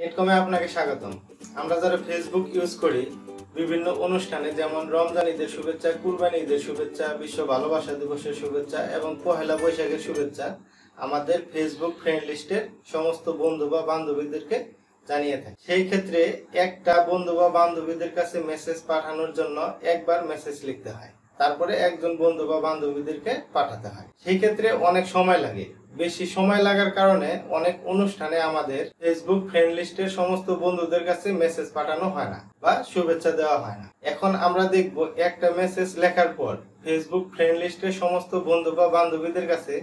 নেটকমে আপনাকে স্বাগতম আমরা যারা ফেসবুক ইউজ করি বিভিন্ন অনুষ্ঠানে যেমন রমজান ঈদের শুভেচ্ছা কুরবানি ঈদের শুভেচ্ছা বিশ্ব ভালোবাসা দিবসের শুভেচ্ছা এবং পহেলা বৈশাখের শুভেচ্ছা আমাদের ফেসবুক ফ্রেন্ড লিস্টের সমস্ত বন্ধু বা বান্ধবীদেরকে জানিয়ে থাকি সেই ক্ষেত্রে একটা বন্ধু বা বান্ধবীদের কাছে মেসেজ পাঠানোর জন্য একবার মেসেজ লিখতে হয় তারপরে একজন বন্ধু বা বান্ধবীদেরকে পাঠাতে হয় সেই ক্ষেত্রে অনেক সময় লাগে বেশি সময় লাগার কারণে অনেক অনুষ্ঠানে আমাদের ফেসবুক ফ্রেন্ড লিস্টের সমস্ত বন্ধুদের কাছে মেসেজ পাঠানো হয় না বা শুভেচ্ছা দেওয়া হয় না এখন আমরা দেখব একটা মেসেজ লেখার পর ফেসবুক ফ্রেন্ড লিস্টের সমস্ত বন্ধু বা বান্ধবীদের কাছে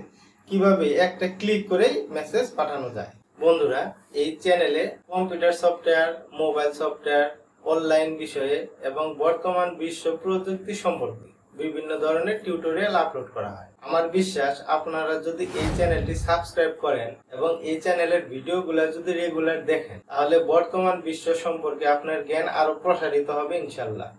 কিভাবে একটা ক্লিক করেই মেসেজ পাঠানো যায় বন্ধুরা এই চ্যানেলে computer software mobile software online বিষয়ে এবং বর্তমান বিশ্ব প্রযুক্তি সম্পর্কে বিভিন্ন ধরনের টিউটোরিয়াল আপলোড করা হয় আমার বিশ্বাস আপনারা যদি এই চ্যানেলটি সাবস্ক্রাইব করেন এবং এই চ্যানেলের ভিডিওগুলো যদি রেগুলার দেখেন তাহলে বর্তমান বিশ্ব সম্পর্কে আপনার জ্ঞান আরো প্রসারিত হবে ইনশাল্লাহ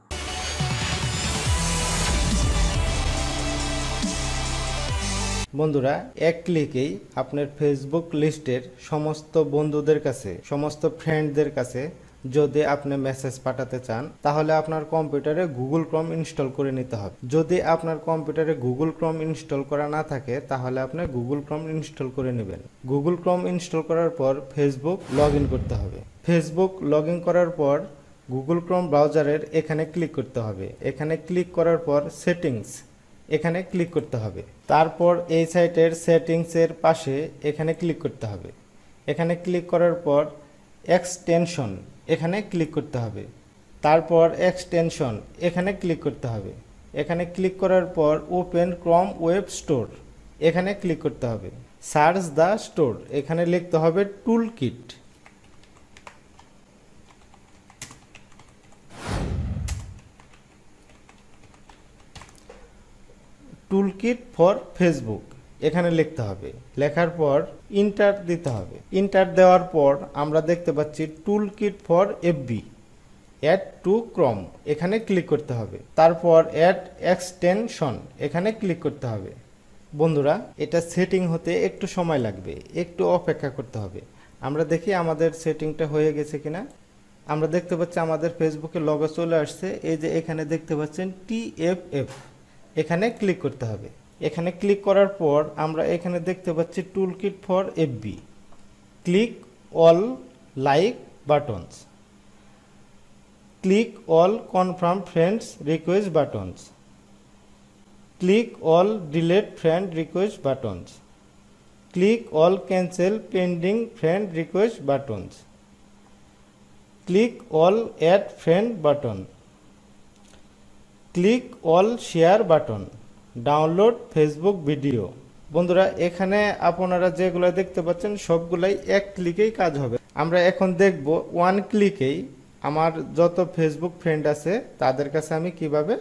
বন্ধুরা এক ক্লিকেই আপনার ফেসবুক লিস্টের সমস্ত বন্ধুদের কাছে সমস্ত ফ্রেন্ডদের কাছে যদি আপনি মেসেজ পাঠাতে চান তাহলে আপনার কম্পিউটারে গুগল ক্রম ইনস্টল করে নিতে হবে যদি আপনার কম্পিউটারে গুগল ক্রম ইনস্টল করা না থাকে তাহলে আপনি গুগল ক্রম ইনস্টল করে নেবেন গুগল ক্রম ইনস্টল করার পর ফেসবুক লগ করতে হবে ফেসবুক লগ করার পর গুগল ক্রম ব্রাউজারের এখানে ক্লিক করতে হবে এখানে ক্লিক করার পর সেটিংস এখানে ক্লিক করতে হবে তারপর এই সাইটের সেটিংসের পাশে এখানে ক্লিক করতে হবে এখানে ক্লিক করার পর এক্সটেনশন এখানে ক্লিক করতে হবে তারপর এক্সটেনশন এখানে ক্লিক করতে হবে এখানে ক্লিক করার পর ওপেন ক্রম ওয়েব স্টোর এখানে ক্লিক করতে হবে সার্চ দ্য স্টোর এখানে লিখতে হবে tool kit tool kit for Facebook এখানে লিখতে হবে লেখার পর ইন্টার দিতে হবে ইন্টার দেওয়ার পর আমরা দেখতে পাচ্ছি tool kit for FB add to chrome এখানে ক্লিক করতে হবে তারপর অ্যাড এক্সটেনশন এখানে ক্লিক করতে হবে বন্ধুরা এটা সেটিং হতে একটু সময় লাগবে একটু অপেক্ষা করতে হবে আমরা দেখি আমাদের সেটিংটা হয়ে গেছে কিনা আমরা দেখতে পাচ্ছি আমাদের ফেসবুকে লগো চলে আসছে এই যে এখানে দেখতে পাচ্ছেন টিএফএফ এখানে ক্লিক করতে হবে এখানে ক্লিক করার পর আমরা এখানে দেখতে পাচ্ছি tool kit for FB click all like buttons click all confirm friends request buttons click all delete friend request buttons click all cancel pending friend request buttons click all add friend button click all share button download Facebook video বন্ধুরা এখানে আপনারা যেগুলো দেখতে পাচ্ছেন সবগুলাই এক ক্লিকেই কাজ হবে আমরা এখন দেখব ওয়ান ক্লিকেই আমার যত ফেসবুক ফ্রেন্ড আছে তাদের কাছে আমি কিভাবে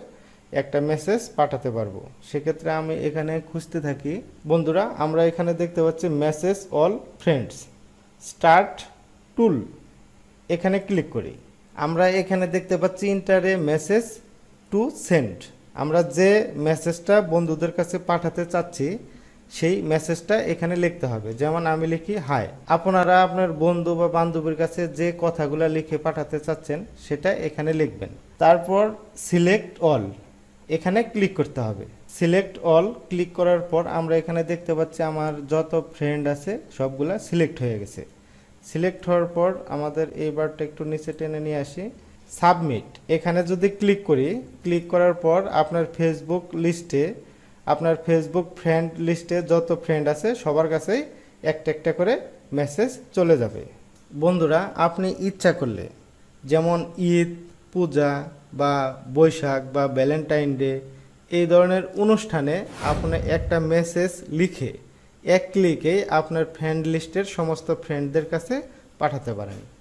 একটা মেসেজ পাঠাতে পারবো সেক্ষেত্রে আমি এখানে খুঁজতে থাকি বন্ধুরা আমরা এখানে দেখতে পাচ্ছি message all friends start tool এখানে ক্লিক করি আমরা এখানে দেখতে পাচ্ছি ইন্টারে মেসেজ টু সেন্ড আমরা যে মেসেজটা বন্ধুদের কাছে পাঠাতে চাচ্ছি সেই মেসেজটা এখানে লিখতে হবে যেমন আমি লিখি হাই আপনারা আপনার বন্ধু বা বান্ধবীর কাছে যে কথাগুলো লিখে পাঠাতে চাচ্ছেন সেটা এখানে লিখবেন তারপর সিলেক্ট অল এখানে ক্লিক করতে হবে সিলেক্ট অল ক্লিক করার পর আমরা এখানে দেখতে পাচ্ছি আমার যত ফ্রেন্ড আছে সবগুলা সিলেক্ট হয়ে গেছে সিলেক্ট হওয়ার পর আমাদের এই বারটা একটু নিচে টেনে নিয়ে আসি সাবমিট এখানে যদি ক্লিক করি ক্লিক করার পর আপনার ফেসবুক লিস্টে আপনার ফেসবুক ফ্রেন্ড লিস্টে যত ফ্রেন্ড আছে সবার কাছেই একটা একটা করে মেসেজ চলে যাবে বন্ধুরা আপনি ইচ্ছা করলে যেমন ঈদ পূজা বা বৈশাখ বা ভ্যালেন্টাইন ডে এই ধরনের অনুষ্ঠানে আপনি একটা মেসেজ লিখে এক ক্লিকে আপনার ফ্রেন্ড লিস্টের সমস্ত ফ্রেন্ডদের কাছে পাঠাতে পারেন